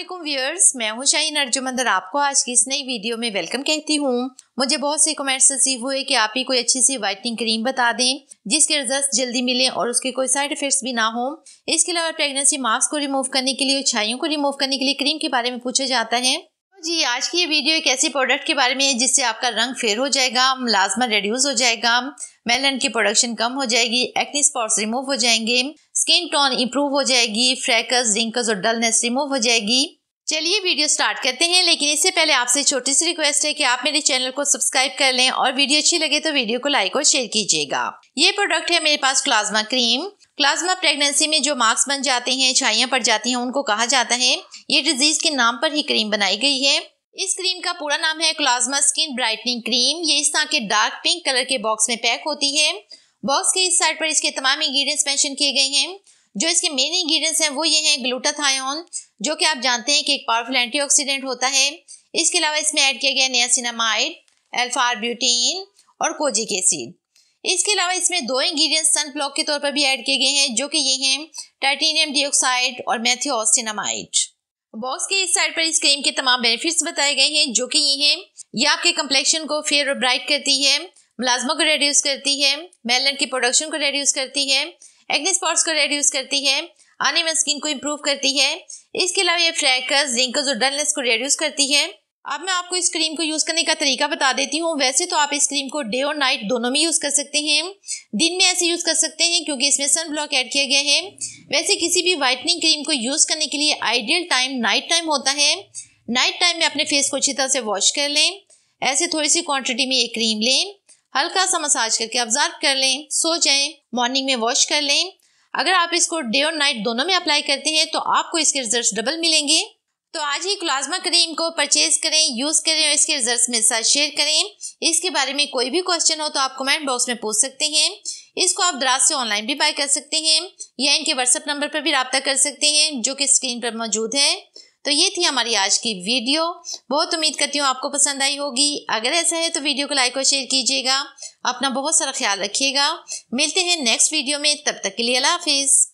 Aslam viewers मैं हूं शाहीन अर्जुमंदर आपको आज की इस नई वीडियो में वेलकम कहती हूं मुझे बहुत से कमेंट्स रिसीव हुए कि आप ही कोई अच्छी सी वाइटनिंग क्रीम बता दें जिसके रिजल्ट जल्दी मिले और उसके कोई साइड इफेक्ट्स भी ना हो इसके अलावा प्रेगनेंसी मास्क को रिमूव करने के लिए छाइयों को रिमूव करने के लिए क्रीम के बारे में पूछा जाता है जी आज की ये वीडियो एक ऐसी प्रोडक्ट के बारे में है जिससे आपका रंग फेयर हो जाएगा मुलाजमा रेड्यूज हो जाएगा मेलन की प्रोडक्शन कम हो जाएगी एक्नी स्पॉट्स रिमूव हो जाएंगे स्किन टोन इम्प्रूव हो जाएगी फ्रैकस रिंकस और डलनेस रिमूव हो जाएगी चलिए वीडियो स्टार्ट करते हैं लेकिन इससे पहले आपसे छोटी सी रिक्वेस्ट है कि आप मेरे चैनल को सब्सक्राइब कर लें और वीडियो अच्छी लगे तो वीडियो को लाइक और शेयर कीजिएगा ये प्रोडक्ट है मेरे पास प्लाज्मा क्रीम प्लाज्मा प्रेगनेंसी में जो मार्क्स बन जाते हैं छाइयाँ पड़ जाती हैं उनको कहा जाता है ये डिजीज के नाम पर ही क्रीम बनाई गई है इस क्रीम का पूरा नाम है क्लाज्मा स्किन ब्राइटनिंग क्रीम ये इस तरह के डार्क पिंक कलर के बॉक्स में पैक होती है बॉक्स के इस साइड पर इसके तमाम इंग्रेडिएंट्स मेंशन किए गए हैं जो इसके मेन इंग्रेडिएंट्स हैं वो ये हैं ग्लूटाथायोन जो कि आप जानते हैं कि एक पावरफुल एंटीऑक्सीडेंट होता है इसके अलावा इसमें ऐड किया गया नियासिनामाइड एल्फा ब्यूटीन और कोजिक एसिड इसके अलावा इसमें दो इंग्रेडिएंट्स ब्लॉक के तौर पर भी ऐड किए गए हैं जो कि ये हैं टाइटेनियम डाइऑक्साइड और मैथियोसिनामाइड बॉक्स के इस साइड पर इस क्रीम के तमाम बेनिफिट्स बताए गए हैं जो कि ये हैं ये आपके कम्प्लेक्शन को फेयर और ब्राइट करती है मुलाजमा को रेड्यूस करती है मेलन की प्रोडक्शन को रेड्यूस करती है एक्ने स्पॉट्स को रेड्यूस करती है आने में स्किन को इम्प्रूव करती है इसके अलावा ये फ्रैकर्स रिंकल्स और डलनेस को रेड्यूस करती है अब मैं आपको इस क्रीम को यूज़ करने का तरीका बता देती हूँ वैसे तो आप इस क्रीम को डे और नाइट दोनों में यूज़ कर सकते हैं दिन में ऐसे यूज़ कर सकते हैं क्योंकि इसमें सन ब्लॉक ऐड किया गया है वैसे किसी भी वाइटनिंग क्रीम को यूज़ करने के लिए आइडियल टाइम नाइट टाइम होता है नाइट टाइम में अपने फेस को अच्छी तरह से वॉश कर लें ऐसे थोड़ी सी क्वान्टिटी में ये क्रीम लें हल्का सा मसाज करके ऑब्जर्व कर लें सो जाएँ मॉर्निंग में वॉश कर लें अगर आप इसको डे और नाइट दोनों में अप्लाई करते हैं तो आपको इसके रिजल्ट डबल मिलेंगे तो आज ही क्लाज्मा क्रीम को परचेज करें यूज़ करें और इसके रिजल्ट्स मेरे साथ शेयर करें इसके बारे में कोई भी क्वेश्चन हो तो आप कमेंट बॉक्स में पूछ सकते हैं इसको आप दराज से ऑनलाइन भी बाय कर सकते हैं या इनके व्हाट्सअप नंबर पर भी रबता कर सकते हैं जो कि स्क्रीन पर मौजूद है तो ये थी हमारी आज की वीडियो बहुत उम्मीद करती हूँ आपको पसंद आई होगी अगर ऐसा है तो वीडियो को लाइक और शेयर कीजिएगा अपना बहुत सारा ख्याल रखिएगा मिलते हैं नेक्स्ट वीडियो में तब तक के लिए अला हाफिज़